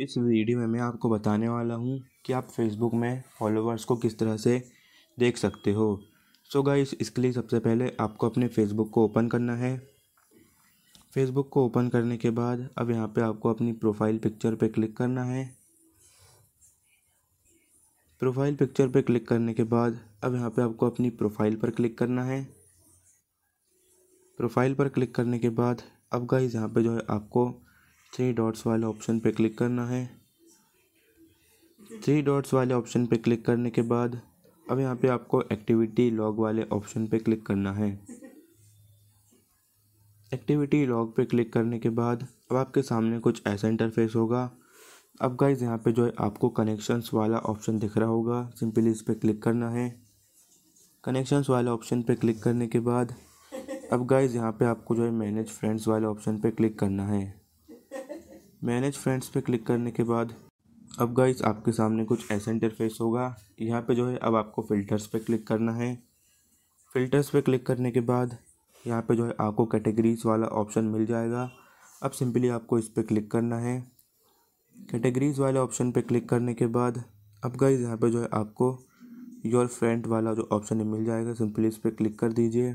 इस वीडियो में मैं आपको बताने वाला हूँ कि आप फेसबुक में फॉलोवर्स को किस तरह से देख सकते हो सो so गाइस इसके लिए सबसे पहले आपको अपने फेसबुक को ओपन करना है फेसबुक को ओपन करने के बाद अब यहाँ पे आपको अपनी प्रोफाइल पिक्चर पे क्लिक करना है प्रोफाइल पिक्चर पे क्लिक करने के बाद अब यहाँ पे आपको अपनी प्रोफाइल पर क्लिक करना है प्रोफाइल पर क्लिक करने के बाद अब गाइस यहाँ पे जो है आपको थ्री डॉट्स वाले ऑप्शन पे क्लिक करना है थ्री डॉट्स वाले ऑप्शन पे क्लिक करने के बाद अब यहाँ पे आपको एक्टिविटी लॉग वाले ऑप्शन पे क्लिक करना है एक्टिविटी लॉग पे क्लिक करने के बाद अब आपके सामने कुछ ऐसा इंटरफेस होगा अब गाइज यहाँ पे जो है आपको कनेक्शंस वाला ऑप्शन दिख रहा होगा सिंपली इस पर क्लिक करना है कनेक्शंस वाले ऑप्शन पे क्लिक करने के बाद अब गाइज यहाँ पे आपको जो है मैनेज फ्रेंड्स वाले ऑप्शन पे क्लिक करना है मैनेज फ्रेंड्स पे क्लिक करने के बाद अब गाइस आपके सामने कुछ ऐसा इंटरफेस होगा यहाँ पे जो है अब आपको फ़िल्टर्स पे क्लिक करना है फ़िल्टर्स पे क्लिक करने के बाद यहाँ पे जो है आपको कैटेगरीज़ वाला ऑप्शन मिल जाएगा अब सिंपली आपको इस पर क्लिक करना है कैटेगरीज़ वाले ऑप्शन पे क्लिक करने के बाद अब गाइज यहाँ पे जो है आपको योर फ्रेंड वाला जो ऑप्शन है मिल जाएगा सिंपली इस पर क्लिक कर दीजिए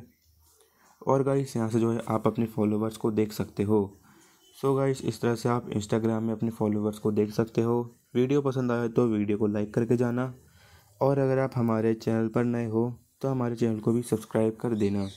और गाइस यहाँ से जो है आप अपने फॉलोवर्स को देख सकते हो सो so गाइस इस तरह से आप इंस्टाग्राम में अपने फॉलोवर्स को देख सकते हो वीडियो पसंद आए तो वीडियो को लाइक करके जाना और अगर आप हमारे चैनल पर नए हो तो हमारे चैनल को भी सब्सक्राइब कर देना